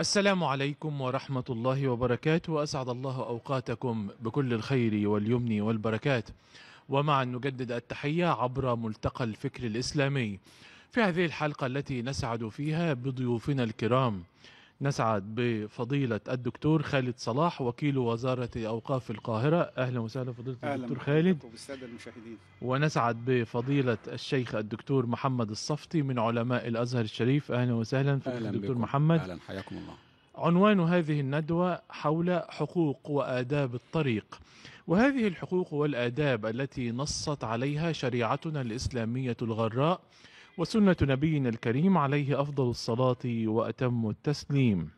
السلام عليكم ورحمة الله وبركاته وأسعد الله أوقاتكم بكل الخير واليمن والبركات ومعا نجدد التحية عبر ملتقى الفكر الإسلامي في هذه الحلقة التي نسعد فيها بضيوفنا الكرام نسعد بفضيلة الدكتور خالد صلاح وكيل وزارة أوقاف القاهرة أهلا وسهلا فضيلة أهلا الدكتور خالد وبالسادة المشاهدين ونسعد بفضيلة الشيخ الدكتور محمد الصفتي من علماء الأزهر الشريف أهلا وسهلا فضيلة أهلا الدكتور بكم. محمد أهلا حياكم الله عنوان هذه الندوة حول حقوق وآداب الطريق وهذه الحقوق والآداب التي نصت عليها شريعتنا الإسلامية الغراء وسنة نبينا الكريم عليه أفضل الصلاة وأتم التسليم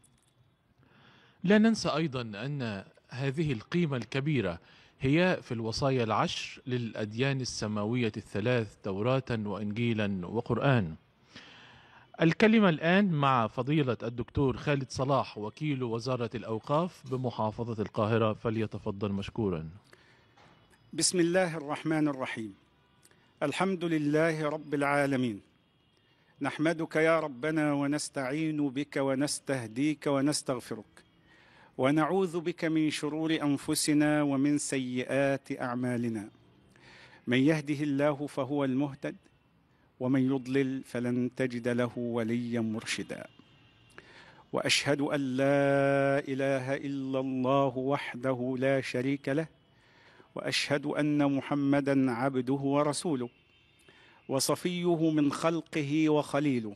لا ننسى أيضا أن هذه القيمة الكبيرة هي في الوصايا العشر للأديان السماوية الثلاث توراة وإنجيلا وقرآن الكلمة الآن مع فضيلة الدكتور خالد صلاح وكيل وزارة الأوقاف بمحافظة القاهرة فليتفضل مشكورا بسم الله الرحمن الرحيم الحمد لله رب العالمين نحمدك يا ربنا ونستعين بك ونستهديك ونستغفرك ونعوذ بك من شرور انفسنا ومن سيئات اعمالنا من يهده الله فهو المهتد ومن يضلل فلن تجد له وليا مرشدا واشهد ان لا اله الا الله وحده لا شريك له واشهد ان محمدا عبده ورسوله وصفيه من خلقه وخليله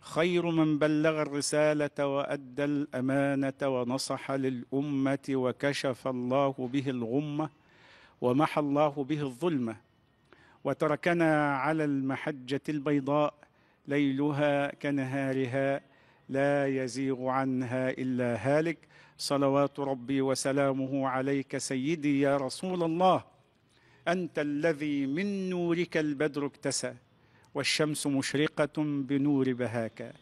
خير من بلغ الرسالة وأدى الأمانة ونصح للأمة وكشف الله به الغمة ومحى الله به الظلمة وتركنا على المحجة البيضاء ليلها كنهارها لا يزيغ عنها إلا هالك صلوات ربي وسلامه عليك سيدي يا رسول الله أنت الذي من نورك البدر اكتسى والشمس مشرقة بنور بهاك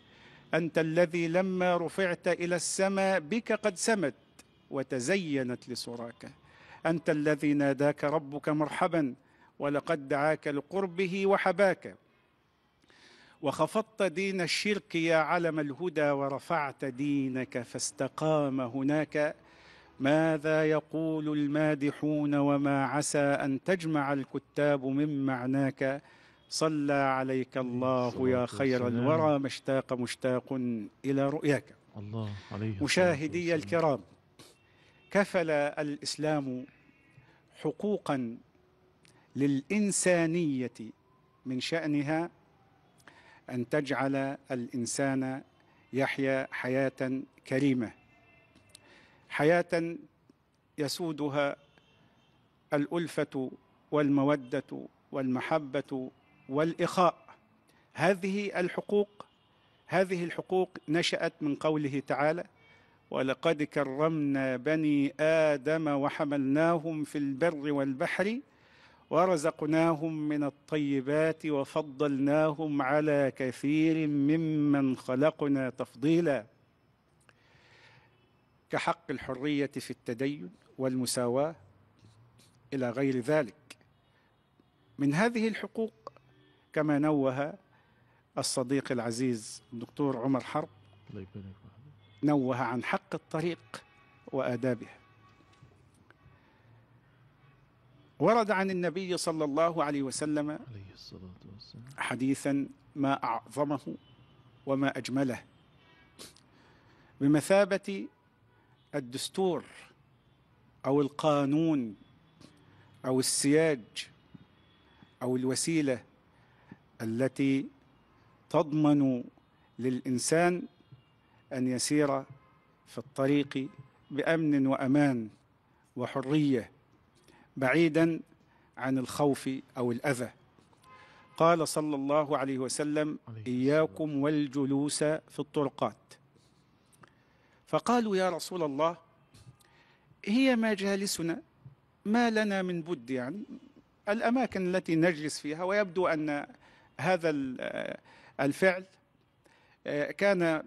أنت الذي لما رفعت إلى السماء بك قد سمت وتزينت لسراك أنت الذي ناداك ربك مرحبا ولقد دعاك لقربه وحباك وخفضت دين الشرك يا علم الهدى ورفعت دينك فاستقام هناك ماذا يقول المادحون وما عسى أن تجمع الكتاب من معناك صلى عليك الله يا خير الورى مشتاق مشتاق إلى رؤياك الله عليه مشاهدي الكرام كفل الإسلام حقوقا للإنسانية من شأنها أن تجعل الإنسان يحيا حياة كريمة حياه يسودها الالفه والموده والمحبه والاخاء هذه الحقوق هذه الحقوق نشات من قوله تعالى ولقد كرمنا بني ادم وحملناهم في البر والبحر ورزقناهم من الطيبات وفضلناهم على كثير ممن خلقنا تفضيلا كحق الحرية في التدين والمساواة إلى غير ذلك من هذه الحقوق كما نوه الصديق العزيز الدكتور عمر حرب نوه عن حق الطريق وآدابه ورد عن النبي صلى الله عليه وسلم حديثا ما أعظمه وما أجمله بمثابة الدستور او القانون او السياج او الوسيله التي تضمن للانسان ان يسير في الطريق بامن وامان وحريه بعيدا عن الخوف او الاذى قال صلى الله عليه وسلم اياكم والجلوس في الطرقات فقالوا يا رسول الله هي مجالسنا ما لنا من بد يعني الأماكن التي نجلس فيها ويبدو أن هذا الفعل آه، كان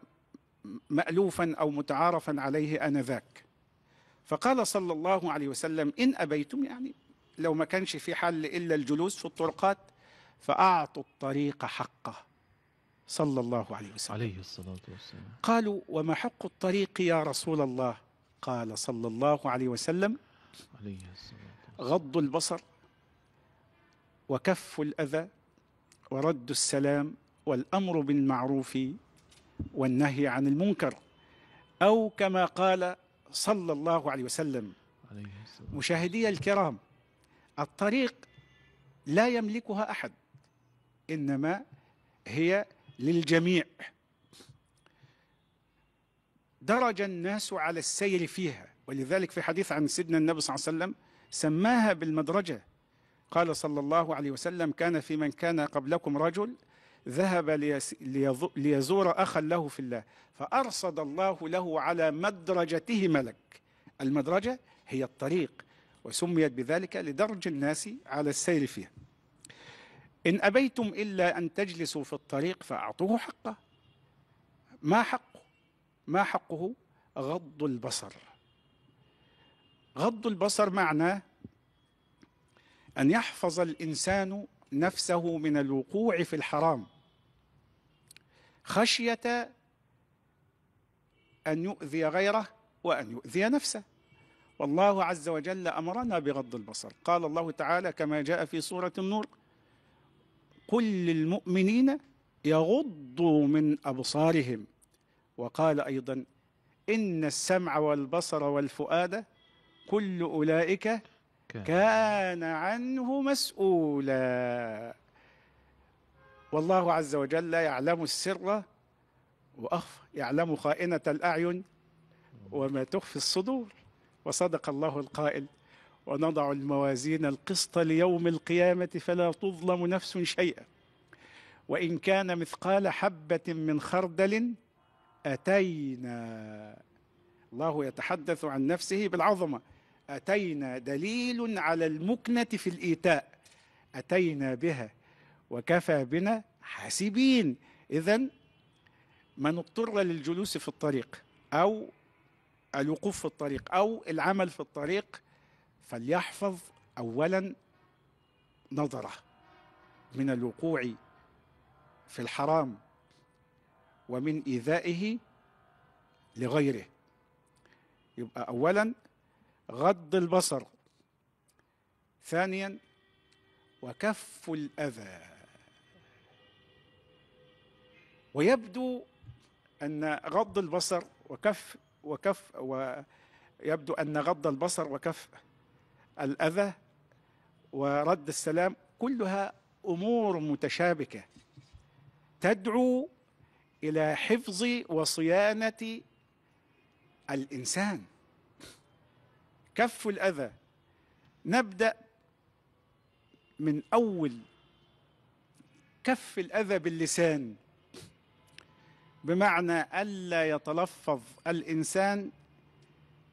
مألوفا أو متعارفا عليه آنذاك فقال صلى الله عليه وسلم إن أبيتم يعني لو ما كانش في حل إلا الجلوس في الطرقات فأعطوا الطريق حقه صلى الله عليه وسلم عليه الصلاة والسلام قالوا وما حق الطريق يا رسول الله قال صلى الله عليه وسلم عليه الصلاة والسلام غض البصر وكف الأذى ورد السلام والأمر بالمعروف والنهي عن المنكر أو كما قال صلى الله عليه وسلم عليه مشاهدي الكرام الطريق لا يملكها أحد إنما هي للجميع درج الناس على السير فيها ولذلك في حديث عن سيدنا النبي صلى الله عليه وسلم سماها بالمدرجة قال صلى الله عليه وسلم كان في من كان قبلكم رجل ذهب ليزور أخا له في الله فأرصد الله له على مدرجته ملك المدرجة هي الطريق وسميت بذلك لدرج الناس على السير فيها إن أبيتم إلا أن تجلسوا في الطريق فأعطوه حقه ما حقه ما حقه غض البصر غض البصر معناه أن يحفظ الإنسان نفسه من الوقوع في الحرام خشية أن يؤذي غيره وأن يؤذي نفسه والله عز وجل أمرنا بغض البصر قال الله تعالى كما جاء في سورة النور قل للمؤمنين يغضوا من أبصارهم وقال أيضا إن السمع والبصر والفؤاد كل أولئك كان عنه مسؤولا والله عز وجل يعلم السر وأخفى يعلم خائنة الأعين وما تخفي الصدور وصدق الله القائل ونضع الموازين القسط ليوم القيامة فلا تظلم نفس شيئا وإن كان مثقال حبة من خردل أتينا الله يتحدث عن نفسه بالعظمة أتينا دليل على المكنة في الإيتاء أتينا بها وكفى بنا حاسبين إذا من اضطر للجلوس في الطريق أو الوقوف في الطريق أو العمل في الطريق فليحفظ اولا نظره من الوقوع في الحرام ومن ايذائه لغيره يبقى اولا غض البصر ثانيا وكف الاذى ويبدو ان غض البصر وكف وكف ويبدو ان غض البصر وكف الأذى ورد السلام كلها أمور متشابكة تدعو إلى حفظ وصيانة الإنسان كف الأذى نبدأ من أول كف الأذى باللسان بمعنى ألا يتلفظ الإنسان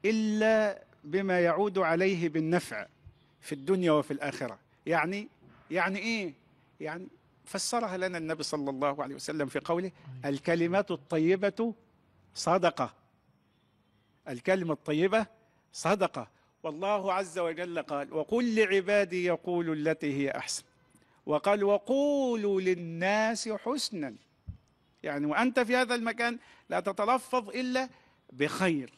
إلا بما يعود عليه بالنفع في الدنيا وفي الآخرة يعني يعني إيه يعني فسرها لنا النبي صلى الله عليه وسلم في قوله الكلمات الطيبة صدقة الكلمة الطيبة صدقة والله عز وجل قال وقل لعبادي يقولوا التي هي أحسن وقال وقولوا للناس حسنا يعني وأنت في هذا المكان لا تتلفظ إلا بخير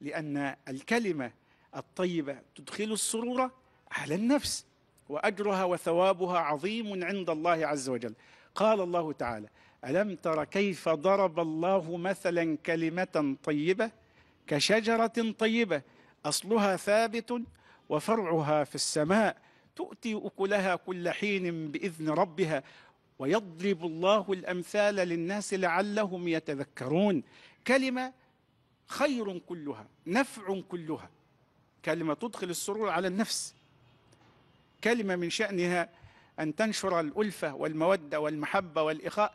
لأن الكلمة الطيبة تدخل السرور على النفس وأجرها وثوابها عظيم عند الله عز وجل قال الله تعالى ألم تر كيف ضرب الله مثلا كلمة طيبة كشجرة طيبة أصلها ثابت وفرعها في السماء تؤتي أكلها كل حين بإذن ربها ويضرب الله الأمثال للناس لعلهم يتذكرون كلمة خير كلها نفع كلها كلمة تدخل السرور على النفس كلمة من شأنها أن تنشر الألفة والمودة والمحبة والإخاء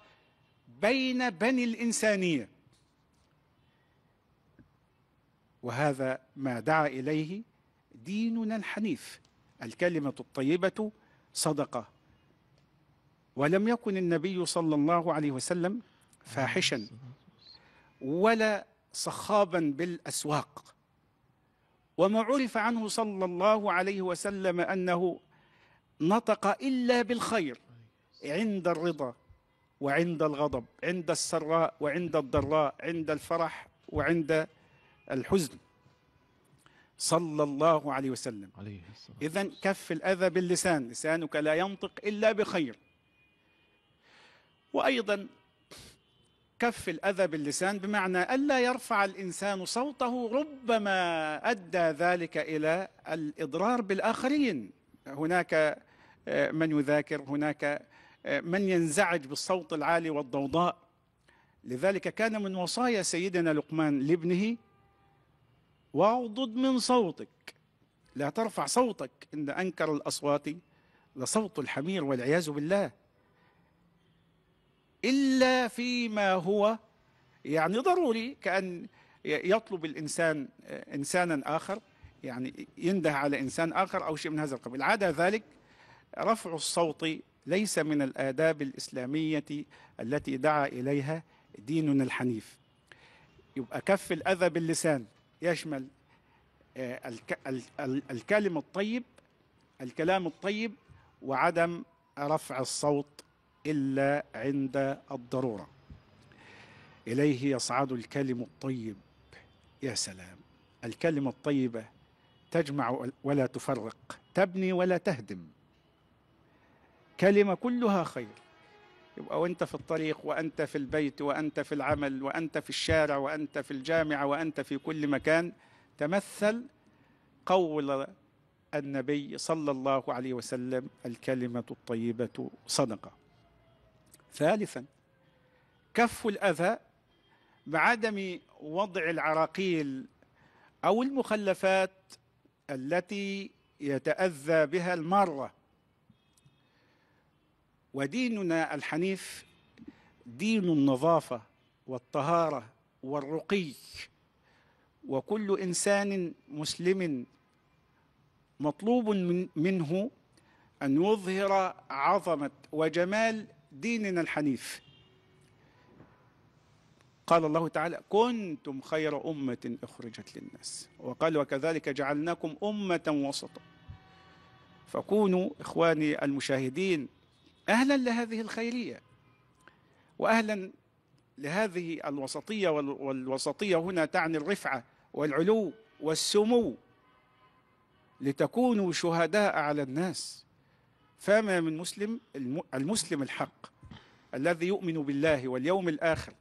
بين بني الإنسانية وهذا ما دعا إليه ديننا الحنيف الكلمة الطيبة صدقة ولم يكن النبي صلى الله عليه وسلم فاحشا ولا صخابا بالأسواق وما عرف عنه صلى الله عليه وسلم أنه نطق إلا بالخير عند الرضا وعند الغضب عند السراء وعند الضراء عند الفرح وعند الحزن صلى الله عليه وسلم إذا كف الأذى باللسان لسانك لا ينطق إلا بخير وأيضا كف الأذى باللسان بمعنى ألا يرفع الإنسان صوته ربما أدى ذلك إلى الإضرار بالآخرين هناك آه، من يذاكر هناك آه، من ينزعج بالصوت العالي والضوضاء لذلك كان من وصايا سيدنا لقمان لابنه واغضض من صوتك لا ترفع صوتك إن أنكر الأصوات لصوت الحمير والعياذ بالله إلا فيما هو يعني ضروري كأن يطلب الإنسان إنسانا آخر يعني ينده على إنسان آخر أو شيء من هذا القبيل عدا ذلك رفع الصوت ليس من الآداب الإسلامية التي دعا إليها ديننا الحنيف يبقى كف الأذى باللسان يشمل آه، الكلم الطيب الكلام الطيب وعدم رفع الصوت إلا عند الضرورة إليه يصعد الكلم الطيب يا سلام الكلمة الطيبة تجمع ولا تفرق تبني ولا تهدم كلمة كلها خير يبقى وانت في الطريق وانت في البيت وانت في العمل وانت في الشارع وانت في الجامعه وانت في كل مكان تمثل قول النبي صلى الله عليه وسلم الكلمه الطيبه صدقه ثالثا كف الأذى بعدم وضع العراقيل أو المخلفات التي يتأذى بها المارة وديننا الحنيف دين النظافة والطهارة والرقي وكل إنسان مسلم مطلوب منه أن يظهر عظمة وجمال ديننا الحنيف قال الله تعالى كنتم خير أمة أخرجت للناس وقال وكذلك جعلناكم أمة وسطا فكونوا إخواني المشاهدين أهلا لهذه الخيرية وأهلا لهذه الوسطية والوسطية هنا تعني الرفعة والعلو والسمو لتكونوا شهداء على الناس فما من مسلم المسلم الحق الذي يؤمن بالله واليوم الآخر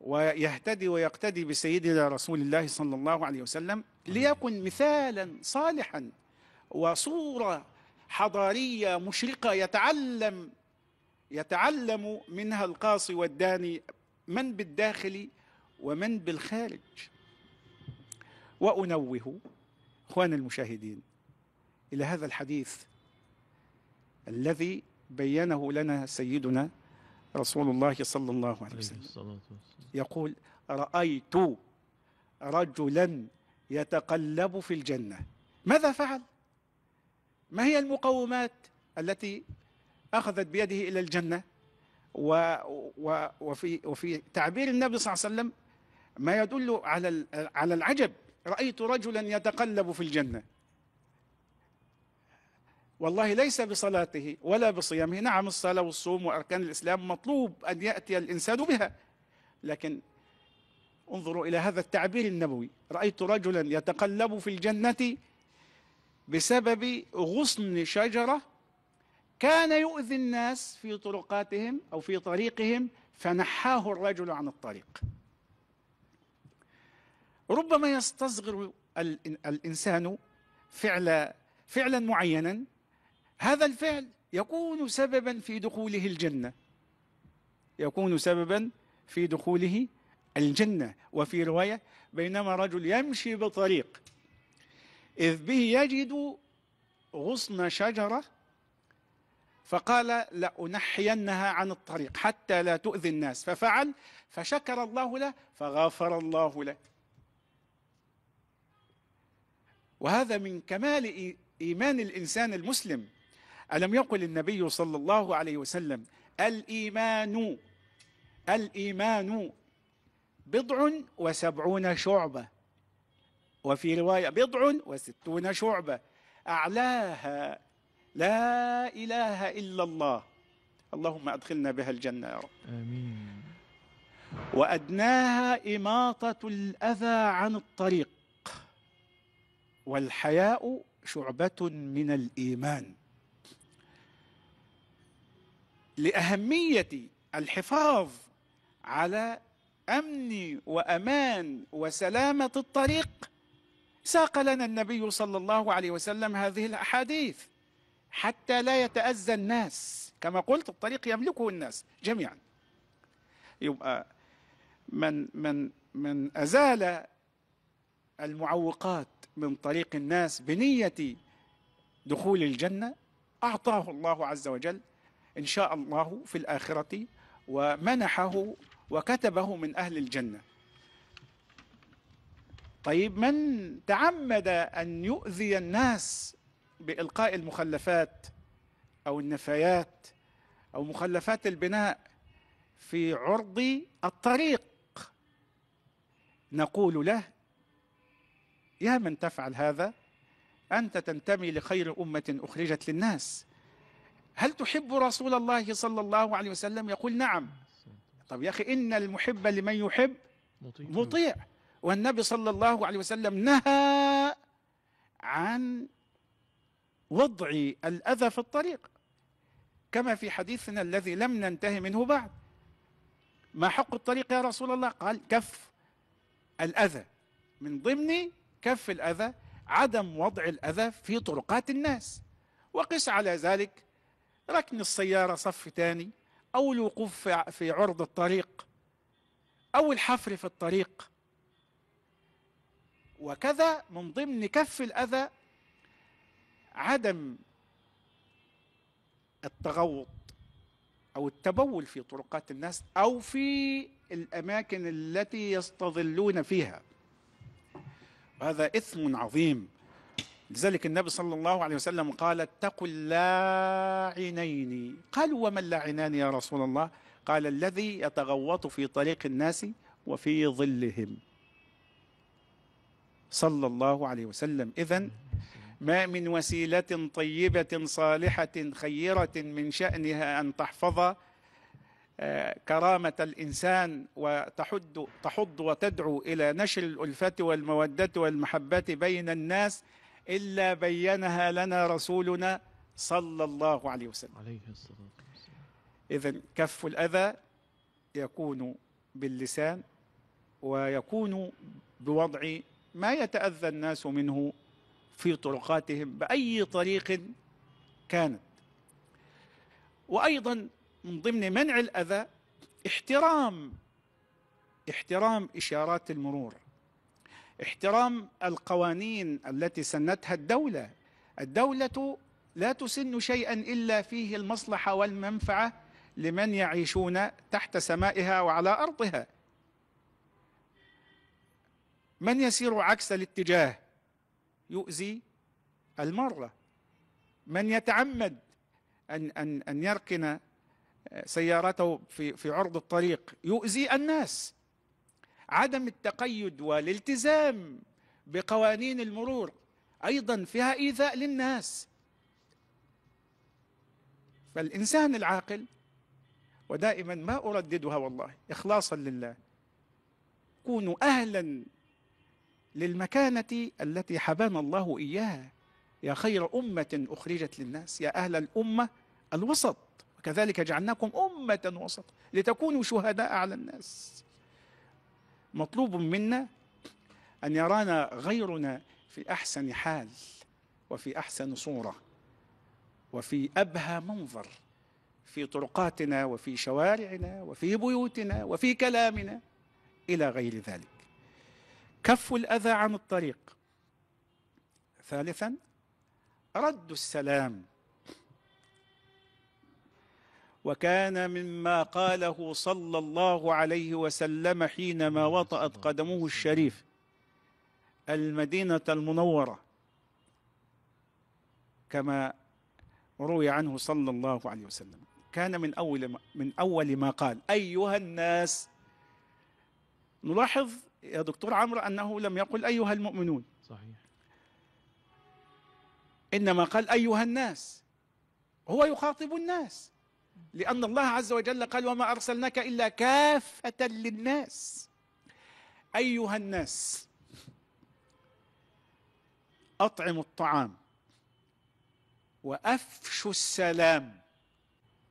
ويهتدي ويقتدي بسيدنا رسول الله صلى الله عليه وسلم ليكن مثالا صالحا وصورة حضارية مشرقة يتعلم يتعلم منها القاصي والداني من بالداخل ومن بالخارج وأنوه إخوان المشاهدين إلى هذا الحديث الذي بينه لنا سيدنا رسول الله صلى الله عليه وسلم يقول رأيت رجلا يتقلب في الجنة ماذا فعل؟ ما هي المقومات التي أخذت بيده إلى الجنة و و وفي, وفي تعبير النبي صلى الله عليه وسلم ما يدل على على العجب رأيت رجلا يتقلب في الجنة والله ليس بصلاته ولا بصيامه نعم الصلاة والصوم وأركان الإسلام مطلوب أن يأتي الإنسان بها لكن انظروا إلى هذا التعبير النبوي رأيت رجلا يتقلب في الجنة بسبب غصن شجرة كان يؤذي الناس في طرقاتهم أو في طريقهم فنحاه الرجل عن الطريق ربما يستصغر الإنسان فعل فعلا معينا هذا الفعل يكون سببا في دخوله الجنة يكون سببا في دخوله الجنة وفي رواية بينما رجل يمشي بطريق إذ به يجد غصن شجرة فقال لأنحينها عن الطريق حتى لا تؤذي الناس ففعل فشكر الله له فغفر الله له وهذا من كمال إيمان الإنسان المسلم ألم يقل النبي صلى الله عليه وسلم الإيمان الإيمان بضع وسبعون شعبة وفي رواية بضع وستون شعبة أعلاها لا إله إلا الله اللهم أدخلنا بها الجنة يا رب آمين وأدناها إماطة الأذى عن الطريق والحياء شعبة من الإيمان لأهمية الحفاظ على أمن وأمان وسلامة الطريق ساق لنا النبي صلى الله عليه وسلم هذه الأحاديث حتى لا يتأذى الناس كما قلت الطريق يملكه الناس جميعا يبقى من من من أزال المعوقات من طريق الناس بنية دخول الجنة أعطاه الله عز وجل إن شاء الله في الآخرة ومنحه وكتبه من أهل الجنة طيب من تعمد أن يؤذي الناس بإلقاء المخلفات أو النفايات أو مخلفات البناء في عرض الطريق نقول له يا من تفعل هذا أنت تنتمي لخير أمة أخرجت للناس هل تحب رسول الله صلى الله عليه وسلم يقول نعم طب يا أخي إن المحب لمن يحب مطيع والنبي صلى الله عليه وسلم نهى عن وضع الأذى في الطريق كما في حديثنا الذي لم ننتهي منه بعد ما حق الطريق يا رسول الله قال كف الأذى من ضمن كف الأذى عدم وضع الأذى في طرقات الناس وقس على ذلك ركن السيارة صف تاني أو الوقوف في عرض الطريق أو الحفر في الطريق وكذا من ضمن كف الأذى عدم التغوط أو التبول في طرقات الناس أو في الأماكن التي يستظلون فيها وهذا إثم عظيم لذلك النبي صلى الله عليه وسلم قال اتقوا اللاعنين قالوا وما اللاعنان يا رسول الله قال الذي يتغوط في طريق الناس وفي ظلهم صلى الله عليه وسلم إذا ما من وسيلة طيبة صالحة خيرة من شأنها أن تحفظ آه، كرامة الإنسان وتحد تحض وتدعو إلى نشر الألفة والمودة والمحبة بين الناس إلا بينها لنا رسولنا صلى الله عليه وسلم عليه الصلاة والسلام إذا كف الأذى يكون باللسان ويكون بوضع ما يتأذى الناس منه في طرقاتهم بأي طريق كانت وأيضا من ضمن منع الأذى احترام احترام إشارات المرور احترام القوانين التي سنتها الدولة الدولة لا تسن شيئا إلا فيه المصلحة والمنفعة لمن يعيشون تحت سمائها وعلى أرضها من يسير عكس الاتجاه يؤذي المرة من يتعمد أن, أن, أن يركن سيارته في, في عرض الطريق يؤذي الناس عدم التقيد والالتزام بقوانين المرور ايضا فيها ايذاء للناس فالانسان العاقل ودائما ما ارددها والله اخلاصا لله كونوا اهلا للمكانه التي حبانا الله اياها يا خير امه اخرجت للناس يا اهل الامه الوسط وكذلك جعلناكم امه وسط لتكونوا شهداء على الناس مطلوب منا أن يرانا غيرنا في أحسن حال وفي أحسن صورة وفي أبهى منظر في طرقاتنا وفي شوارعنا وفي بيوتنا وفي كلامنا إلى غير ذلك كف الأذى عن الطريق ثالثا رد السلام وكان مما قاله صلى الله عليه وسلم حينما وطأت قدمه الشريف المدينة المنورة كما روي عنه صلى الله عليه وسلم كان من أول ما من أول ما قال أيها الناس نلاحظ يا دكتور عمرو أنه لم يقل أيها المؤمنون صحيح إنما قال أيها الناس هو يخاطب الناس لأن الله عز وجل قال وما أرسلناك إلا كافة للناس أيها الناس أطعموا الطعام وأفشوا السلام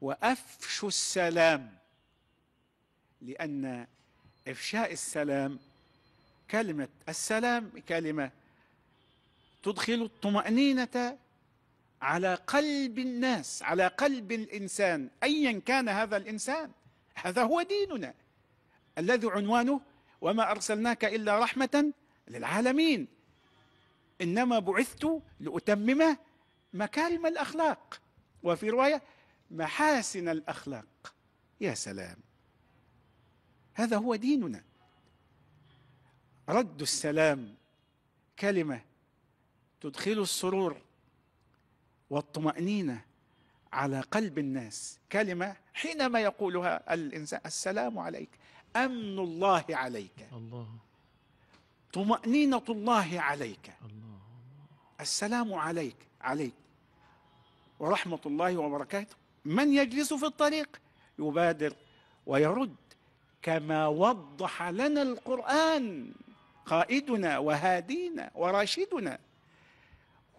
وأفشوا السلام لأن إفشاء السلام كلمة السلام كلمة تدخل الطمأنينة على قلب الناس على قلب الانسان ايا كان هذا الانسان هذا هو ديننا الذي عنوانه وما ارسلناك الا رحمه للعالمين انما بعثت لاتمم مكارم الاخلاق وفي روايه محاسن الاخلاق يا سلام هذا هو ديننا رد السلام كلمه تدخل السرور والطمأنينة على قلب الناس كلمة حينما يقولها الإنسان السلام عليك أمن الله عليك الله طمأنينة الله عليك الله السلام عليك عليك ورحمة الله وبركاته من يجلس في الطريق يبادر ويرد كما وضح لنا القرآن قائدنا وهادينا وراشدنا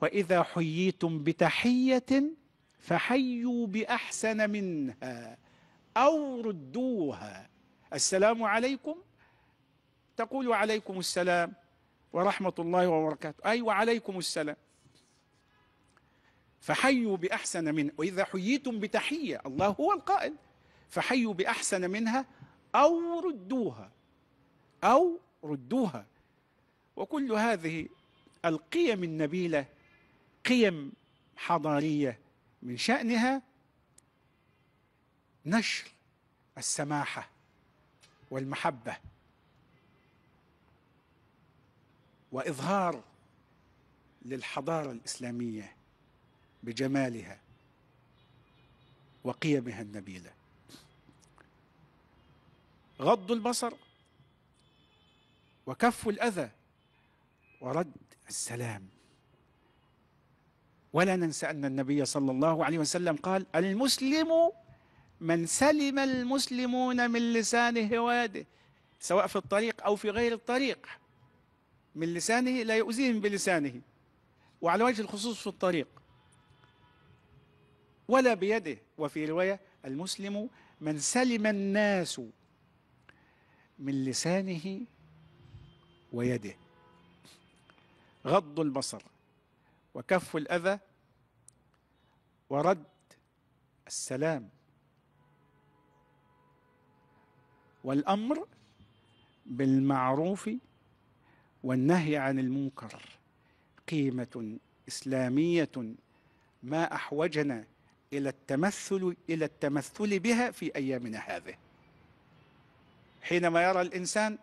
وإذا حييتم بتحية فحيوا بأحسن منها أو ردوها السلام عليكم تقول وعليكم السلام ورحمة الله وبركاته أي وعليكم السلام فحيوا بأحسن من وإذا حييتم بتحية الله هو القائل فحيوا بأحسن منها أو ردوها أو ردوها وكل هذه القيم النبيله قيم حضاريه من شانها نشر السماحه والمحبه واظهار للحضاره الاسلاميه بجمالها وقيمها النبيله غض البصر وكف الاذى ورد السلام ولا ننسى أن النبي صلى الله عليه وسلم قال المسلم من سلم المسلمون من لسانه ويده سواء في الطريق أو في غير الطريق من لسانه لا يؤذيهم بلسانه وعلى وجه الخصوص في الطريق ولا بيده وفي رواية المسلم من سلم الناس من لسانه ويده غض البصر وكف الأذى ورد السلام والأمر بالمعروف والنهي عن المنكر قيمة إسلامية ما أحوجنا إلى التمثل إلى التمثل بها في أيامنا هذه حينما يرى الإنسان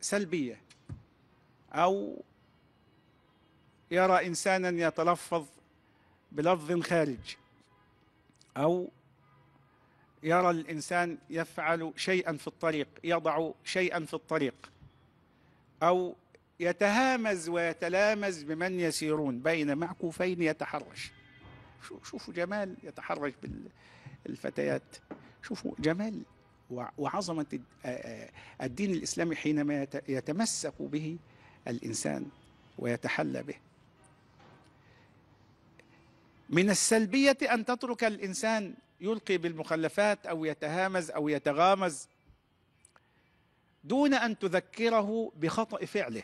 سلبية أو يرى إنسانا يتلفظ بلفظ خارج أو يرى الإنسان يفعل شيئا في الطريق يضع شيئا في الطريق أو يتهامز ويتلامز بمن يسيرون بين معكوفين يتحرش شوفوا جمال يتحرش بالفتيات شوفوا جمال وعظمة الدين الإسلامي حينما يتمسك به الإنسان ويتحلى به من السلبية أن تترك الإنسان يلقي بالمخلفات أو يتهامز أو يتغامز دون أن تذكره بخطأ فعله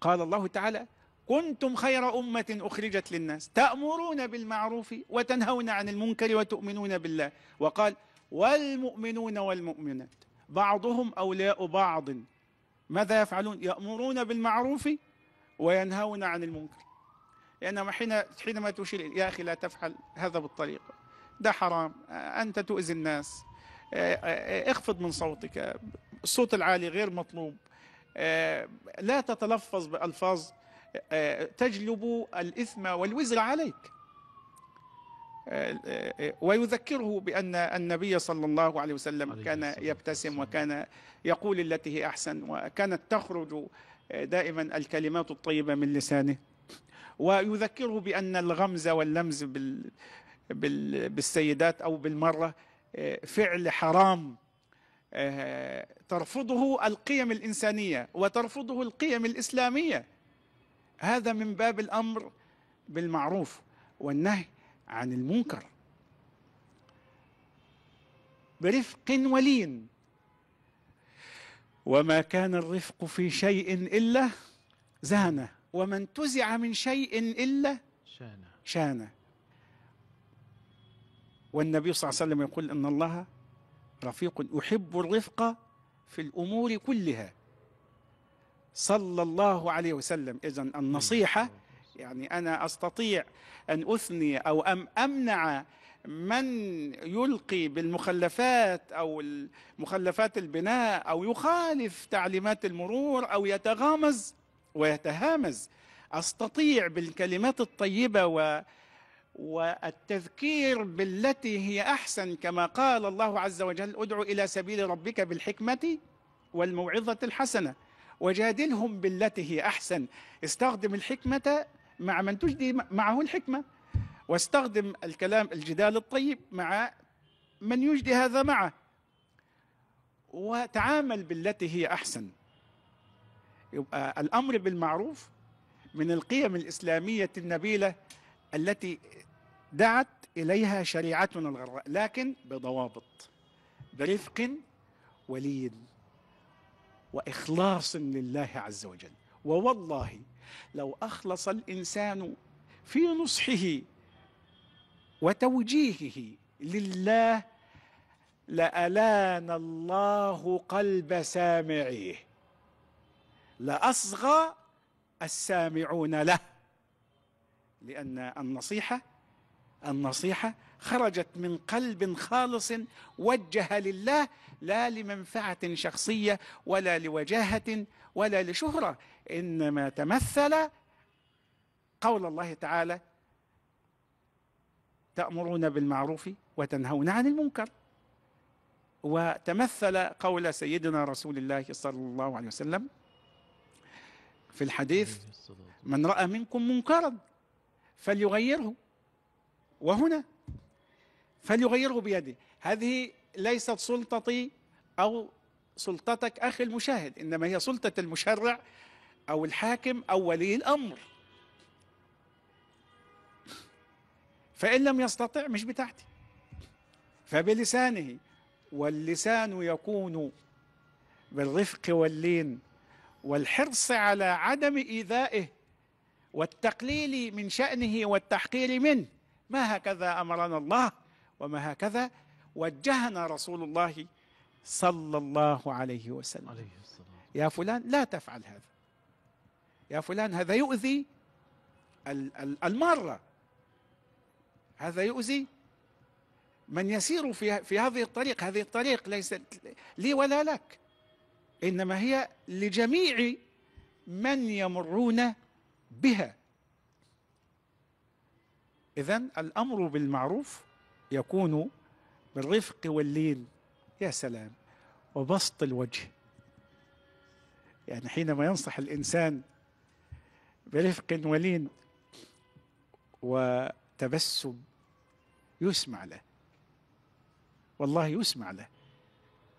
قال الله تعالى كنتم خير أمة أخرجت للناس تأمرون بالمعروف وتنهون عن المنكر وتؤمنون بالله وقال والمؤمنون والمؤمنات بعضهم أولياء بعض ماذا يفعلون يأمرون بالمعروف وينهون عن المنكر لأنه حين حينما تشير يا أخي لا تفعل هذا بالطريقة ده حرام آه، أنت تؤذي الناس آه، آه، اخفض من صوتك الصوت العالي غير مطلوب لا تتلفظ بألفاظ تجلب الإثم والوزر عليك ويذكره بأن النبي صلى الله عليه وسلم كان يبتسم وكان يقول التي هي أحسن وكانت تخرج دائما الكلمات الطيبة من لسانه ويذكره بأن الغمز واللمز بال بال بالسيدات أو بالمرة آه، فعل حرام آه، ترفضه القيم الإنسانية وترفضه القيم الإسلامية هذا من باب الأمر بالمعروف والنهي عن المنكر برفق ولين وما كان الرفق في شيء إلا زانه وما انتزع من شيء إلا شانه شانه والنبي صلى الله عليه وسلم يقول إن الله رفيق أحب الرفق في الأمور كلها صلى الله عليه وسلم إذا النصيحة يعني أنا أستطيع أن أثني أو أم أمنع من يلقي بالمخلفات أو مخلفات البناء أو يخالف تعليمات المرور أو يتغامز ويتهامز استطيع بالكلمات الطيبه و والتذكير بالتي هي احسن كما قال الله عز وجل ادع الى سبيل ربك بالحكمه والموعظه الحسنه وجادلهم بالتي هي احسن استخدم الحكمه مع من تجدي معه الحكمه واستخدم الكلام الجدال الطيب مع من يجدي هذا معه وتعامل بالتي هي احسن يبقى الامر بالمعروف من القيم الاسلاميه النبيله التي دعت اليها شريعتنا الغراء لكن بضوابط برفق ولي واخلاص لله عز وجل ووالله لو اخلص الانسان في نصحه وتوجيهه لله لالان الله قلب سامعيه لاصغى السامعون له لان النصيحه النصيحه خرجت من قلب خالص وجه لله لا لمنفعه شخصيه ولا لوجاهه ولا لشهره انما تمثل قول الله تعالى تامرون بالمعروف وتنهون عن المنكر وتمثل قول سيدنا رسول الله صلى الله عليه وسلم في الحديث من رأى منكم منكرا فليغيره وهنا فليغيره بيده هذه ليست سلطتي أو سلطتك أخي المشاهد إنما هي سلطة المشرع أو الحاكم أو ولي الأمر فإن لم يستطع مش بتاعتي فبلسانه واللسان يكون بالرفق واللين والحرص على عدم إيذائه والتقليل من شأنه والتحقير منه ما هكذا أمرنا الله وما هكذا وجهنا رسول الله صلى الله عليه وسلم عليه يا فلان لا تفعل هذا يا فلان هذا يؤذي المارة هذا يؤذي من يسير في في هذه الطريق هذه الطريق ليست لي ولا لك انما هي لجميع من يمرون بها اذا الامر بالمعروف يكون بالرفق واللين يا سلام وبسط الوجه يعني حينما ينصح الانسان برفق ولين وتبسم يسمع له والله يسمع له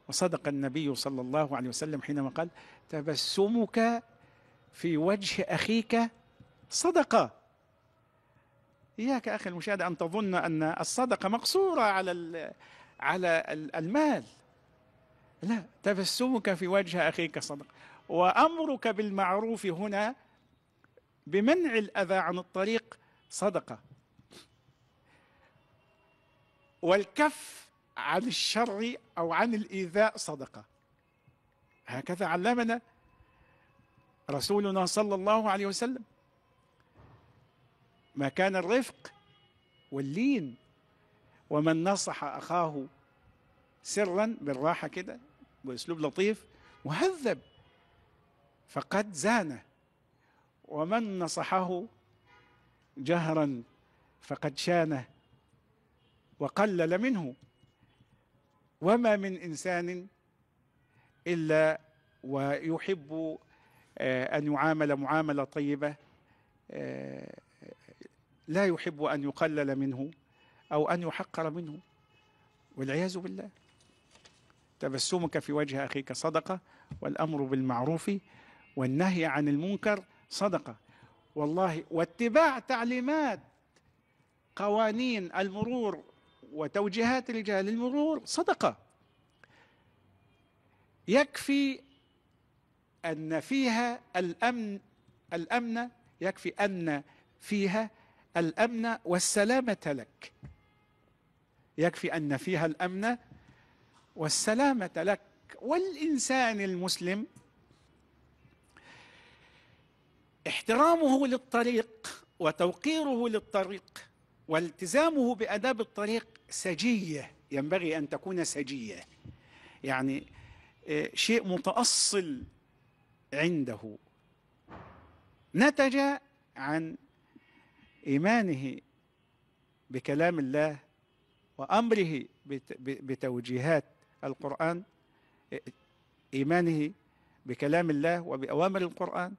وصدق النبي صلى الله عليه وسلم حينما قال تبسمك في وجه أخيك صدقة إياك أخي المشاهد أن تظن أن الصدقة مقصورة على على المال لا تبسمك في وجه أخيك صدقة وأمرك بالمعروف هنا بمنع الأذى عن الطريق صدقة والكف عن الشر أو عن الإيذاء صدقة هكذا علمنا رسولنا صلى الله عليه وسلم ما كان الرفق واللين ومن نصح أخاه سرا بالراحة كده بأسلوب لطيف مهذب فقد زانه ومن نصحه جهرا فقد شانه وقلل منه وما من انسان الا ويحب آه، ان يعامل معامله طيبه آه، لا يحب ان يقلل منه او ان يحقر منه والعياذ بالله تبسمك في وجه اخيك صدقه والامر بالمعروف والنهي عن المنكر صدقه والله واتباع تعليمات قوانين المرور وتوجيهات الجهة للمرور صدقة يكفي أن فيها الأمن الأمن يكفي أن فيها الأمن والسلامة لك يكفي أن فيها الأمن والسلامة لك والإنسان المسلم احترامه للطريق وتوقيره للطريق والتزامه بآداب الطريق سجية ينبغي أن تكون سجية يعني آه، شيء متأصل عنده نتج عن إيمانه بكلام الله وأمره بتوجيهات القرآن آه، إيمانه بكلام الله وبأوامر القرآن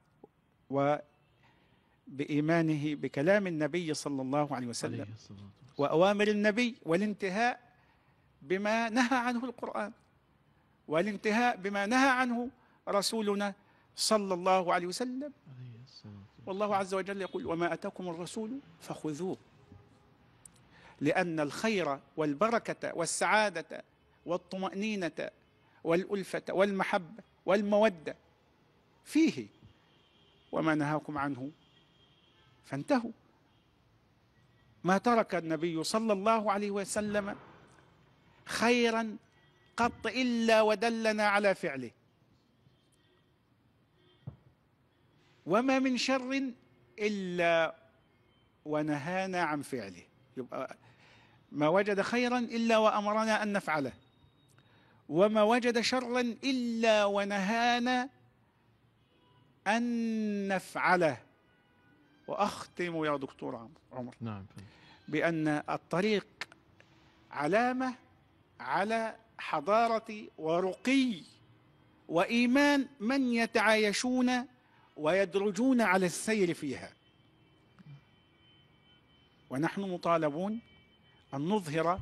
بإيمانه بكلام النبي صلى الله عليه وسلم وأوامر النبي والانتهاء بما نهى عنه القرآن والانتهاء بما نهى عنه رسولنا صلى الله عليه وسلم والله عز وجل يقول وما أتاكم الرسول فخذوه لأن الخير والبركة والسعادة والطمأنينة والألفة والمحبة والمودة فيه وما نهاكم عنه فانتهوا ما ترك النبي صلى الله عليه وسلم خيرا قط إلا ودلنا على فعله وما من شر إلا ونهانا عن فعله يبقى ما وجد خيرا إلا وأمرنا أن نفعله وما وجد شرا إلا ونهانا أن نفعله وأختم يا دكتور عمر نعم بأن الطريق علامة على حضارة ورقي وإيمان من يتعايشون ويدرجون على السير فيها ونحن مطالبون أن نظهر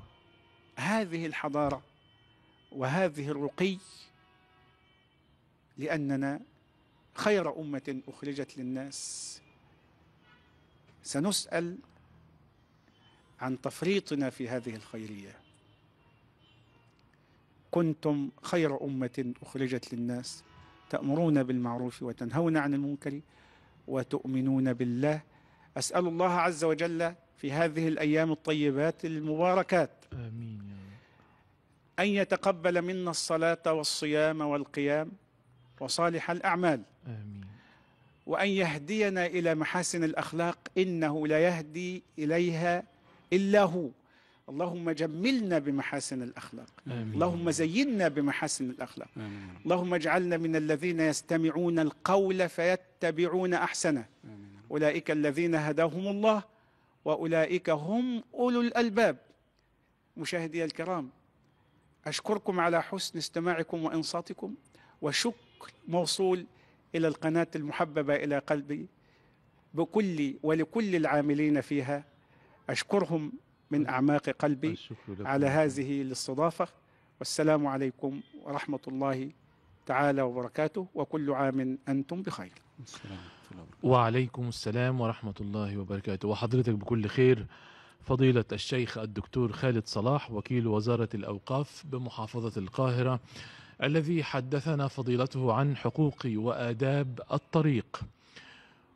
هذه الحضارة وهذه الرقي لأننا خير أمة أخرجت للناس سنسأل عن تفريطنا في هذه الخيرية كنتم خير أمة أخرجت للناس تأمرون بالمعروف وتنهون عن المنكر وتؤمنون بالله أسأل الله عز وجل في هذه الأيام الطيبات المباركات آمين أن يتقبل منا الصلاة والصيام والقيام وصالح الأعمال آمين وأن يهدينا إلى محاسن الأخلاق إنه لا يهدي إليها إلا هو اللهم جملنا بمحاسن الأخلاق آمين. اللهم زيننا بمحاسن الأخلاق آمين. اللهم اجعلنا من الذين يستمعون القول فيتبعون أحسنه آمين. أولئك الذين هداهم الله وأولئك هم أولو الألباب مشاهدي الكرام أشكركم على حسن استماعكم وإنصاتكم وشكر موصول إلى القناة المحببة إلى قلبي بكل ولكل العاملين فيها أشكرهم من أعماق قلبي على هذه الاستضافة والسلام عليكم ورحمة الله تعالى وبركاته وكل عام أنتم بخير وعليكم السلام ورحمة الله وبركاته وحضرتك بكل خير فضيلة الشيخ الدكتور خالد صلاح وكيل وزارة الأوقاف بمحافظة القاهرة الذي حدثنا فضيلته عن حقوق وآداب الطريق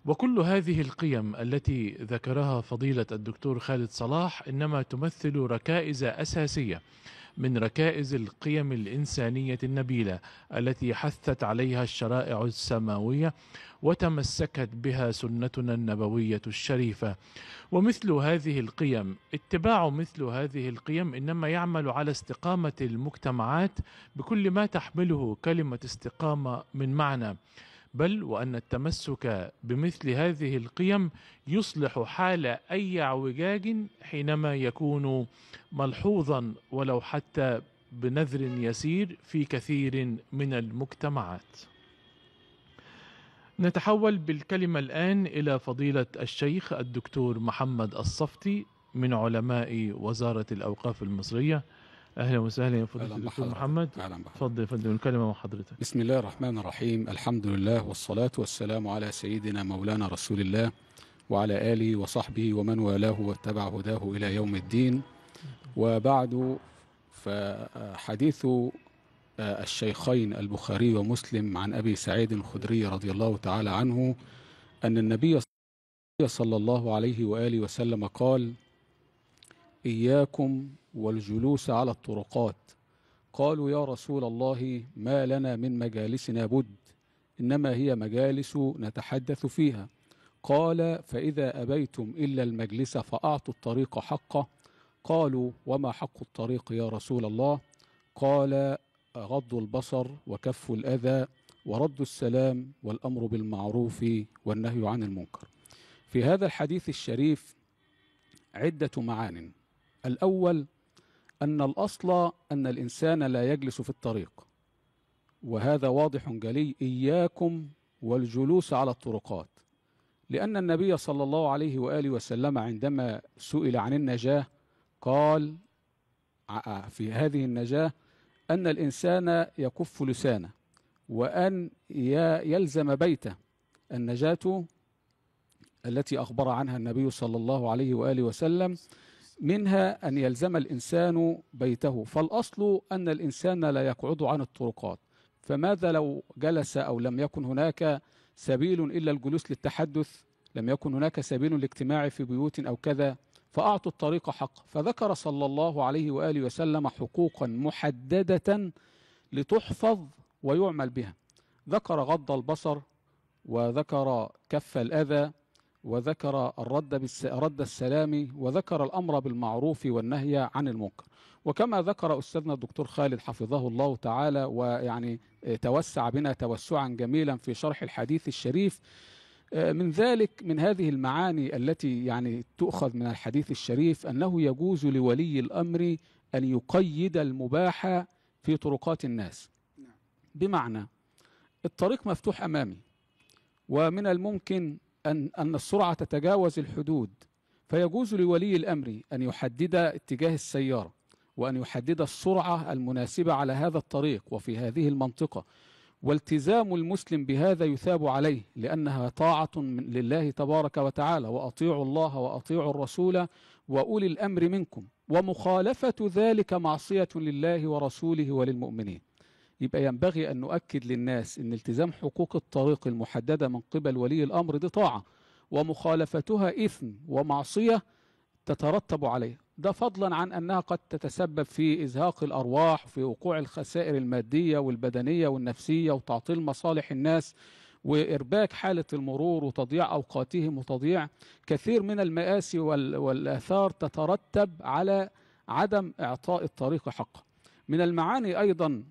وكل هذه القيم التي ذكرها فضيلة الدكتور خالد صلاح إنما تمثل ركائز أساسية من ركائز القيم الإنسانية النبيلة التي حثت عليها الشرائع السماوية وتمسكت بها سنتنا النبويه الشريفه ومثل هذه القيم اتباع مثل هذه القيم انما يعمل على استقامه المجتمعات بكل ما تحمله كلمه استقامه من معنى بل وان التمسك بمثل هذه القيم يصلح حال اي اعوجاج حينما يكون ملحوظا ولو حتى بنذر يسير في كثير من المجتمعات نتحول بالكلمة الآن إلى فضيلة الشيخ الدكتور محمد الصفتي من علماء وزارة الأوقاف المصرية أهلا وسهلا يا فضيلة الدكتور محمد أهلا تفضل فضل الكلمة مع حضرتك بسم الله الرحمن الرحيم الحمد لله والصلاة والسلام على سيدنا مولانا رسول الله وعلى آله وصحبه ومن والاه واتبع هداه إلى يوم الدين وبعد فحديث الشيخين البخاري ومسلم عن أبي سعيد الخدري رضي الله تعالى عنه أن النبي صلى الله عليه وآله وسلم قال إياكم والجلوس على الطرقات قالوا يا رسول الله ما لنا من مجالسنا بد إنما هي مجالس نتحدث فيها قال فإذا أبيتم إلا المجلس فأعطوا الطريق حقه قالوا وما حق الطريق يا رسول الله قال غض البصر وكف الأذى ورد السلام والأمر بالمعروف والنهي عن المنكر في هذا الحديث الشريف عدة معان الأول أن الأصل أن الإنسان لا يجلس في الطريق وهذا واضح جلي إياكم والجلوس على الطرقات لأن النبي صلى الله عليه وآله وسلم عندما سئل عن النجاة قال في هذه النجاة أن الإنسان يكف لسانه وأن يلزم بيته النجاة التي أخبر عنها النبي صلى الله عليه وآله وسلم منها أن يلزم الإنسان بيته فالأصل أن الإنسان لا يقعد عن الطرقات فماذا لو جلس أو لم يكن هناك سبيل إلا الجلوس للتحدث لم يكن هناك سبيل الاجتماع في بيوت أو كذا فأعطوا الطريق حقه فذكر صلى الله عليه وآله وسلم حقوقا محددة لتحفظ ويعمل بها ذكر غض البصر وذكر كف الأذى وذكر الرد بالس... رد السلام وذكر الأمر بالمعروف والنهي عن المنكر وكما ذكر أستاذنا الدكتور خالد حفظه الله تعالى ويعني توسع بنا توسعا جميلا في شرح الحديث الشريف آه، من ذلك من هذه المعاني التي يعني تؤخذ من الحديث الشريف أنه يجوز لولي الأمر أن يقيد المباح في طرقات الناس نعم. بمعنى الطريق مفتوح أمامي ومن الممكن أن, أن السرعة تتجاوز الحدود فيجوز لولي الأمر أن يحدد اتجاه السيارة وأن يحدد السرعة المناسبة على هذا الطريق وفي هذه المنطقة والتزام المسلم بهذا يثاب عليه لأنها طاعة لله تبارك وتعالى وأطيعوا الله وأطيعوا الرسول وأولي الأمر منكم ومخالفة ذلك معصية لله ورسوله وللمؤمنين يبقى ينبغي أن نؤكد للناس أن التزام حقوق الطريق المحددة من قبل ولي الأمر دي طاعة ومخالفتها إثم ومعصية تترتب عليه ده فضلا عن أنها قد تتسبب في إزهاق الأرواح في وقوع الخسائر المادية والبدنية والنفسية وتعطيل مصالح الناس وإرباك حالة المرور وتضييع أوقاتهم وتضييع كثير من المآسي والآثار تترتب على عدم إعطاء الطريق حقه من المعاني أيضا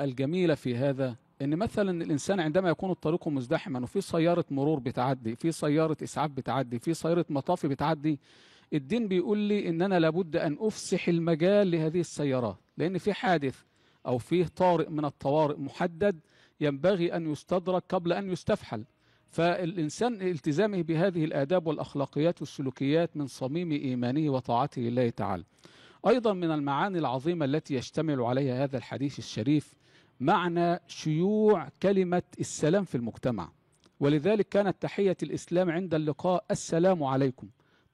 الجميلة في هذا ان مثلا الانسان عندما يكون الطريق مزدحما وفي سياره مرور بتعدي في سياره اسعاف بتعدي في سياره مطافي بتعدي الدين بيقول لي ان انا لابد ان افسح المجال لهذه السيارات لان في حادث او فيه طارئ من الطوارئ محدد ينبغي ان يستدرك قبل ان يستفحل فالانسان التزامه بهذه الاداب والاخلاقيات والسلوكيات من صميم ايمانه وطاعته لله تعالى ايضا من المعاني العظيمه التي يشتمل عليها هذا الحديث الشريف معنى شيوع كلمه السلام في المجتمع ولذلك كانت تحيه الاسلام عند اللقاء السلام عليكم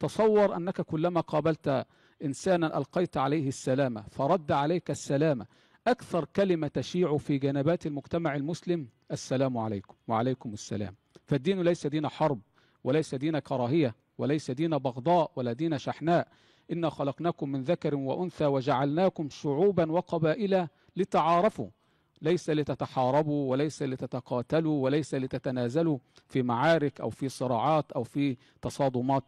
تصور أنك كلما قابلت إنسانا ألقيت عليه السلامة فرد عليك السلامة أكثر كلمة تشيع في جنبات المجتمع المسلم السلام عليكم وعليكم السلام فالدين ليس دين حرب وليس دين كراهية وليس دين بغضاء ولا دين شحناء إنا خلقناكم من ذكر وأنثى وجعلناكم شعوبا وقبائل لتعارفوا ليس لتتحاربوا وليس لتتقاتلوا وليس لتتنازلوا في معارك أو في صراعات أو في تصادمات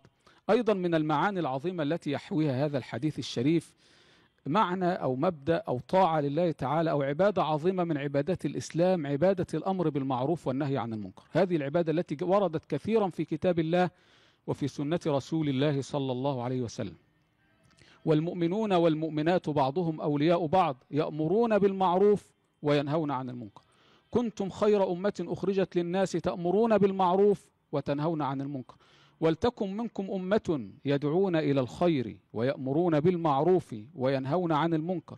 ايضا من المعاني العظيمه التي يحويها هذا الحديث الشريف معنى او مبدا او طاعه لله تعالى او عباده عظيمه من عبادات الاسلام عباده الامر بالمعروف والنهي عن المنكر هذه العباده التي وردت كثيرا في كتاب الله وفي سنه رسول الله صلى الله عليه وسلم والمؤمنون والمؤمنات بعضهم اولياء بعض يامرون بالمعروف وينهون عن المنكر كنتم خير امه اخرجت للناس تامرون بالمعروف وتنهون عن المنكر ولتكن منكم أمة يدعون إلى الخير ويأمرون بالمعروف وينهون عن المنكر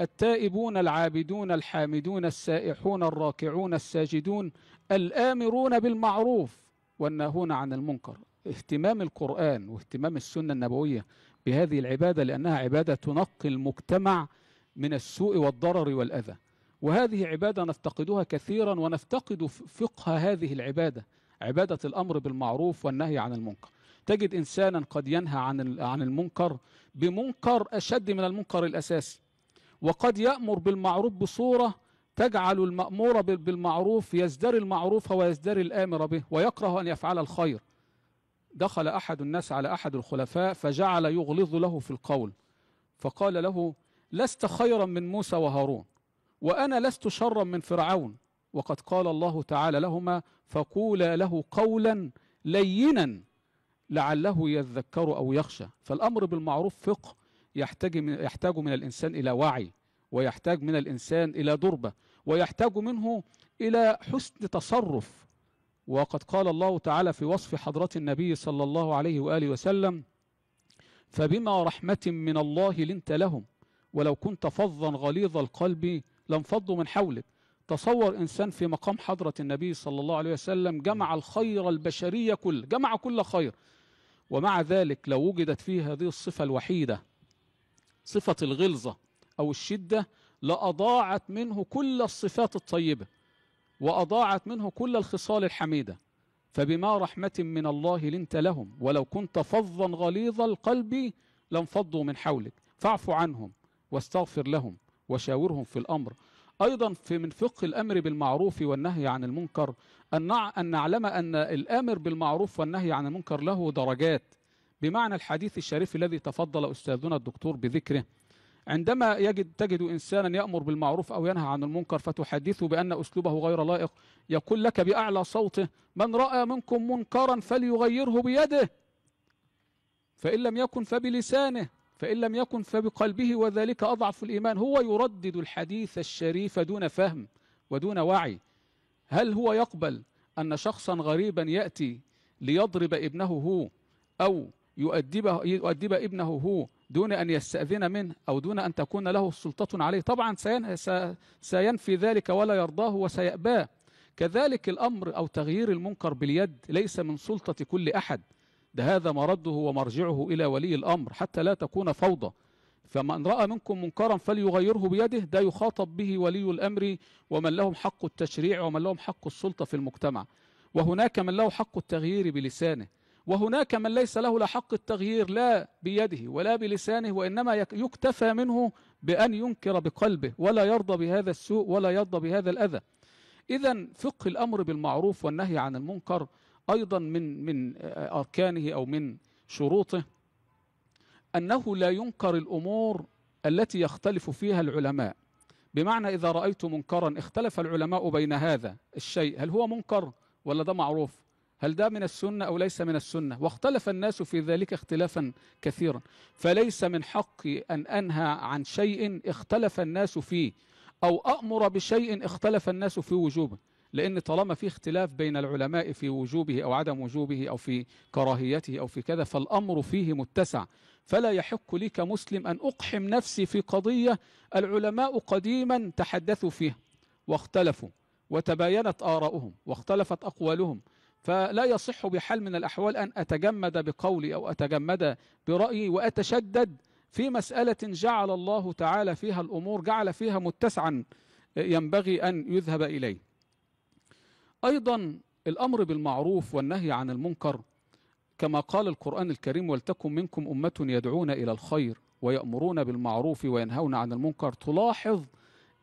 التائبون العابدون الحامدون السائحون الراكعون الساجدون الآمرون بالمعروف والناهون عن المنكر اهتمام القرآن واهتمام السنة النبوية بهذه العبادة لأنها عبادة تنقي المجتمع من السوء والضرر والأذى وهذه عبادة نفتقدها كثيرا ونفتقد فقه هذه العبادة عبادة الأمر بالمعروف والنهي عن المنكر تجد إنسانا قد ينهى عن عن المنكر بمنكر أشد من المنكر الأساسي وقد يأمر بالمعروف بصورة تجعل المأمور بالمعروف يزدري المعروف ويزدري الآمر به ويكره أن يفعل الخير دخل أحد الناس على أحد الخلفاء فجعل يغلظ له في القول فقال له لست خيرا من موسى وهارون وأنا لست شرا من فرعون وقد قال الله تعالى لهما فقولا له قولا لينا لعله يذكر أو يخشى فالأمر بالمعروف فقه يحتاج من, يحتاج من الإنسان إلى وعي ويحتاج من الإنسان إلى دربة ويحتاج منه إلى حسن تصرف وقد قال الله تعالى في وصف حضرة النبي صلى الله عليه وآله وسلم فبما رحمة من الله لنت لهم ولو كنت فظا غليظ القلب لانفضوا من حولك تصور إنسان في مقام حضرة النبي صلى الله عليه وسلم جمع الخير البشرية كله جمع كل خير ومع ذلك لو وجدت فيه هذه الصفة الوحيدة صفة الغلظة أو الشدة لأضاعت منه كل الصفات الطيبة وأضاعت منه كل الخصال الحميدة فبما رحمة من الله لنت لهم ولو كنت فظا غليظ القلب لانفضوا من حولك فاعف عنهم واستغفر لهم وشاورهم في الأمر أيضا في من فقه الأمر بالمعروف والنهي عن المنكر أن نعلم أن الأمر بالمعروف والنهي عن المنكر له درجات بمعنى الحديث الشريف الذي تفضل أستاذنا الدكتور بذكره عندما يجد تجد إنسانا يأمر بالمعروف أو ينهى عن المنكر فتحدثه بأن أسلوبه غير لائق يقول لك بأعلى صوته من رأى منكم منكرا فليغيره بيده فإن لم يكن فبلسانه فإن لم يكن فبقلبه وذلك أضعف الإيمان هو يردد الحديث الشريف دون فهم ودون وعي هل هو يقبل أن شخصا غريبا يأتي ليضرب ابنه هو أو يؤدب, يؤدب ابنه هو دون أن يستأذن منه أو دون أن تكون له سلطة عليه طبعا سينفي ذلك ولا يرضاه وسيأباه كذلك الأمر أو تغيير المنكر باليد ليس من سلطة كل أحد ده هذا مرده ومرجعه إلى ولي الأمر حتى لا تكون فوضى فمن رأى منكم منكرا فليغيره بيده ده يخاطب به ولي الأمر ومن لهم حق التشريع ومن لهم حق السلطة في المجتمع وهناك من له حق التغيير بلسانه وهناك من ليس له لا حق التغيير لا بيده ولا بلسانه وإنما يكتفى منه بأن ينكر بقلبه ولا يرضى بهذا السوء ولا يرضى بهذا الأذى إذا فقه الأمر بالمعروف والنهي عن المنكر أيضا من من أركانه أو من شروطه أنه لا ينكر الأمور التي يختلف فيها العلماء بمعنى إذا رأيت منكرا اختلف العلماء بين هذا الشيء هل هو منكر ولا ده معروف هل ده من السنة أو ليس من السنة واختلف الناس في ذلك اختلافا كثيرا فليس من حقي أن أنهى عن شيء اختلف الناس فيه أو امر بشيء اختلف الناس في وجوبه لأن طالما في اختلاف بين العلماء في وجوبه أو عدم وجوبه أو في كراهيته أو في كذا فالأمر فيه متسع فلا يحق لي كمسلم أن أقحم نفسي في قضية العلماء قديما تحدثوا فيها واختلفوا وتباينت آراؤهم واختلفت أقوالهم فلا يصح بحال من الأحوال أن أتجمد بقولي أو أتجمد برأيي وأتشدد في مسألة جعل الله تعالى فيها الأمور جعل فيها متسعا ينبغي أن يذهب إليه أيضا الأمر بالمعروف والنهي عن المنكر كما قال القرآن الكريم ولتكن منكم أمة يدعون إلى الخير ويأمرون بالمعروف وينهون عن المنكر تلاحظ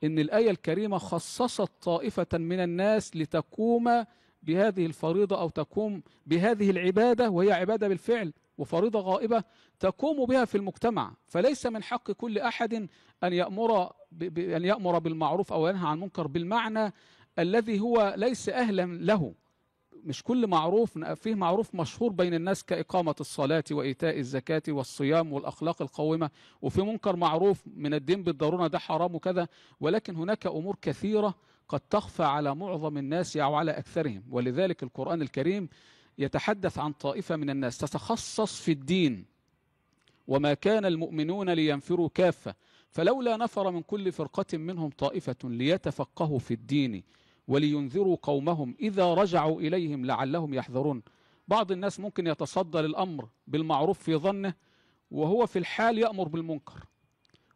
أن الآية الكريمة خصصت طائفة من الناس لتقوم بهذه الفريضة أو تقوم بهذه العبادة وهي عبادة بالفعل وفريضة غائبة تقوم بها في المجتمع فليس من حق كل أحد أن يأمر أن يأمر بالمعروف أو ينهى عن المنكر بالمعنى الذي هو ليس أهلا له مش كل معروف فيه معروف مشهور بين الناس كإقامة الصلاة وإيتاء الزكاة والصيام والأخلاق القومة وفي منكر معروف من الدين بالضرورة ده حرام وكذا ولكن هناك أمور كثيرة قد تخفى على معظم الناس أو على أكثرهم ولذلك القرآن الكريم يتحدث عن طائفة من الناس تتخصص في الدين وما كان المؤمنون لينفروا كافة فلولا نفر من كل فرقة منهم طائفة ليتفقهوا في الدين ولينذروا قومهم إذا رجعوا إليهم لعلهم يحذرون بعض الناس ممكن يتصدى للأمر بالمعروف في ظنه وهو في الحال يأمر بالمنكر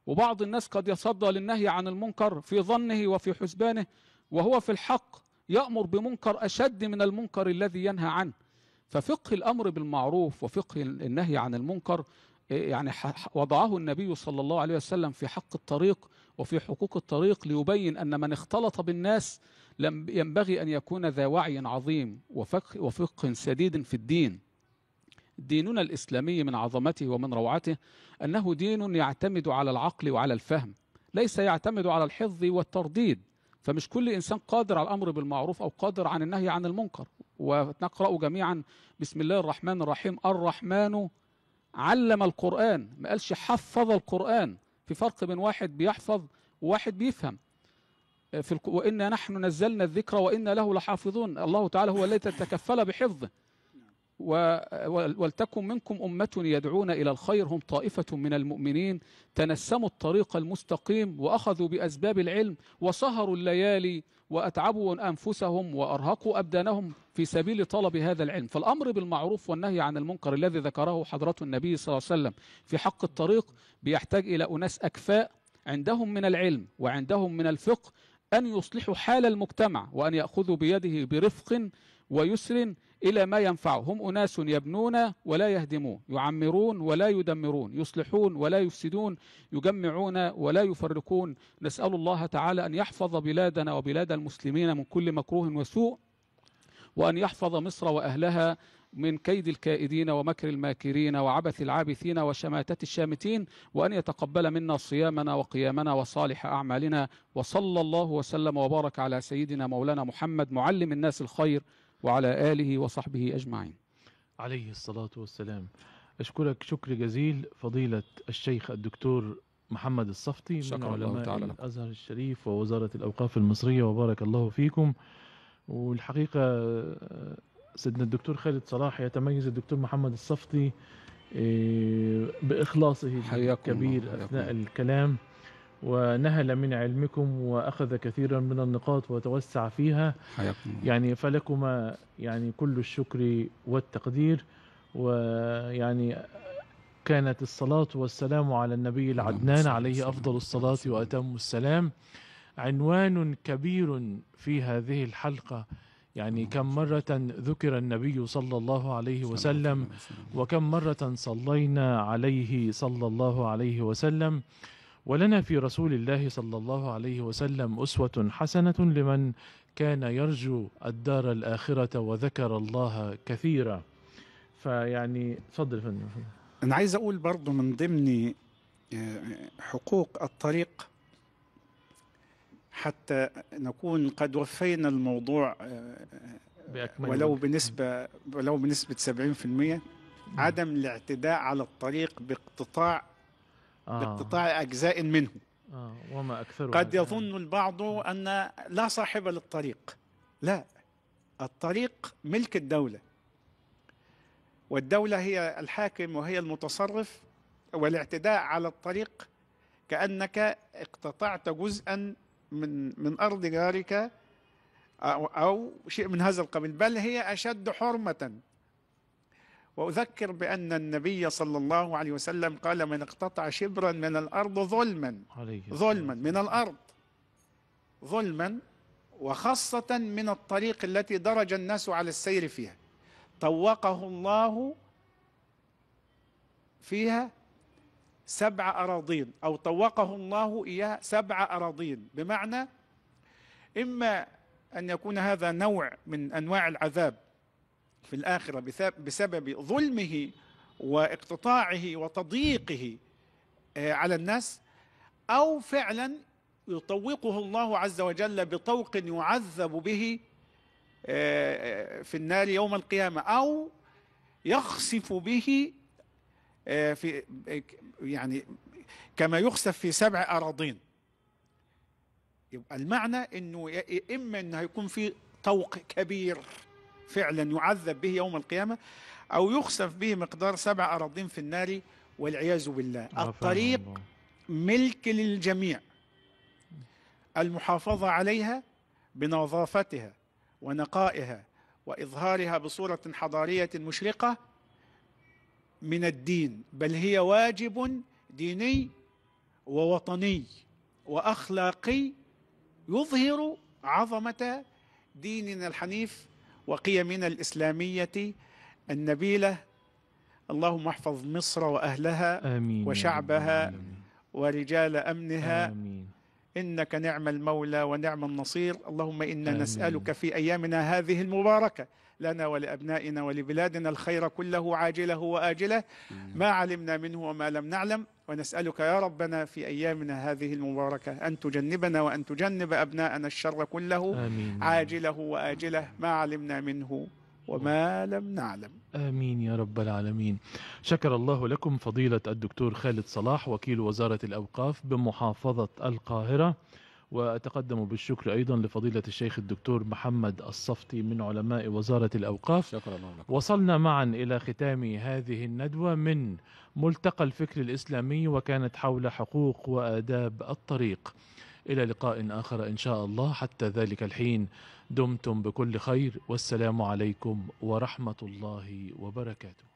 وبعض الناس قد يتصدى للنهي عن المنكر في ظنه وفي حسبانه وهو في الحق يأمر بمنكر أشد من المنكر الذي ينهى عنه ففقه الأمر بالمعروف وفقه النهي عن المنكر إيه، يعني وضعه النبي صلى الله عليه وسلم في حق الطريق وفي حقوق الطريق ليبين أن من اختلط بالناس ينبغي أن يكون ذا وعي عظيم وفقه, وفقه سديد في الدين ديننا الإسلامي من عظمته ومن روعته أنه دين يعتمد على العقل وعلى الفهم ليس يعتمد على الحفظ والترديد فمش كل إنسان قادر على الأمر بالمعروف أو قادر عن النهي عن المنكر ونقرأ جميعا بسم الله الرحمن الرحيم الرحمن علم القرآن ما قالش حفظ القرآن في فرق بين واحد بيحفظ وواحد بيفهم في الق... وإنا نحن نزلنا الذكر وإنا له لحافظون الله تعالى هو الذي تكفل بحفظه و... ولتكن منكم أمة يدعون إلى الخير هم طائفة من المؤمنين تنسموا الطريق المستقيم وأخذوا بأسباب العلم وسهروا الليالي وأتعبوا أنفسهم وأرهقوا أبدانهم في سبيل طلب هذا العلم فالأمر بالمعروف والنهي عن المنكر الذي ذكره حضرة النبي صلى الله عليه وسلم في حق الطريق بيحتاج إلى أناس أكفاء عندهم من العلم وعندهم من الفقه أن يصلحوا حال المجتمع وأن يأخذوا بيده برفق ويسر إلى ما ينفعهم أناس يبنون ولا يهدمون يعمرون ولا يدمرون يصلحون ولا يفسدون يجمعون ولا يفرقون نسأل الله تعالى أن يحفظ بلادنا وبلاد المسلمين من كل مكروه وسوء وأن يحفظ مصر وأهلها من كيد الكائدين ومكر الماكرين وعبث العابثين وشماتة الشامتين وأن يتقبل منا صيامنا وقيامنا وصالح أعمالنا وصلى الله وسلم وبارك على سيدنا مولانا محمد معلم الناس الخير وعلى آله وصحبه أجمعين عليه الصلاة والسلام أشكرك شكر جزيل فضيلة الشيخ الدكتور محمد الصفتي من علماء تعالى الأزهر الشريف ووزارة الأوقاف المصرية وبارك الله فيكم والحقيقة سيدنا الدكتور خالد صلاح يتميز الدكتور محمد الصفتي آه، بإخلاصه الكبير أثناء الكلام ونهل من علمكم وأخذ كثيرا من النقاط وتوسع فيها يعني فلكما يعني كل الشكر والتقدير ويعني كانت الصلاة والسلام على النبي العدنان عليه أفضل الصلاة وأتم السلام عنوان كبير في هذه الحلقة يعني كم مرة ذكر النبي صلى الله عليه وسلم وكم مرة صلينا عليه صلى الله عليه وسلم ولنا في رسول الله صلى الله عليه وسلم أسوة حسنة لمن كان يرجو الدار الآخرة وذكر الله كثيرا فيعني تفضل فندم أنا عايز أقول برضو من ضمن آه، حقوق الطريق حتى نكون قد وفينا الموضوع آه، ولو بنسبة ولو بنسبة 70% عدم الاعتداء على الطريق باقتطاع آه. باقتطاع أجزاء منه آه وما أكثر قد آه. يظن البعض أن لا صاحب للطريق لا الطريق ملك الدولة والدولة هي الحاكم وهي المتصرف والاعتداء على الطريق كأنك اقتطعت جزءا من من أرض جارك أو, أو شيء من هذا القبيل بل هي أشد حرمة وأذكر بأن النبي صلى الله عليه وسلم قال من اقتطع شبرا من الأرض ظلما ظلما من الأرض ظلما وخاصة من الطريق التي درج الناس على السير فيها طوقه الله فيها سبع أراضين أو طوقه الله إياه سبع أراضين بمعنى إما أن يكون هذا نوع من أنواع العذاب في الآخرة بسبب ظلمه واقتطاعه وتضييقه آه، على الناس أو فعلا يطوقه الله عز وجل بطوق يعذب به آه، آه، في النار يوم القيامة أو يخسف به في يعني كما يخسف في سبع أراضين يبقى المعنى أنه إما أنه هيكون في طوق كبير فعلا يعذب به يوم القيامة أو يخسف به مقدار سبع أراضين في النار والعياذ بالله الطريق ملك للجميع المحافظة عليها بنظافتها ونقائها وإظهارها بصورة حضارية مشرقة من الدين بل هي واجب ديني ووطني واخلاقي يظهر عظمه ديننا الحنيف وقيمنا الاسلاميه النبيله اللهم احفظ مصر واهلها آمين وشعبها آمين ورجال امنها آمين انك نعم المولى ونعم النصير اللهم انا آمين نسالك في ايامنا هذه المباركه لنا ولأبنائنا ولبلادنا الخير كله عاجله وآجله ما علمنا منه وما لم نعلم ونسألك يا ربنا في أيامنا هذه المباركة أن تجنبنا وأن تجنب أبناءنا الشر كله آمين. عاجله وآجله ما علمنا منه وما لم نعلم آمين يا رب العالمين شكر الله لكم فضيلة الدكتور خالد صلاح وكيل وزارة الأوقاف بمحافظة القاهرة وأتقدم بالشكر أيضا لفضيلة الشيخ الدكتور محمد الصفتي من علماء وزارة الأوقاف شكرا لك. وصلنا معا إلى ختام هذه الندوة من ملتقى الفكر الإسلامي وكانت حول حقوق وآداب الطريق إلى لقاء آخر إن شاء الله حتى ذلك الحين دمتم بكل خير والسلام عليكم ورحمة الله وبركاته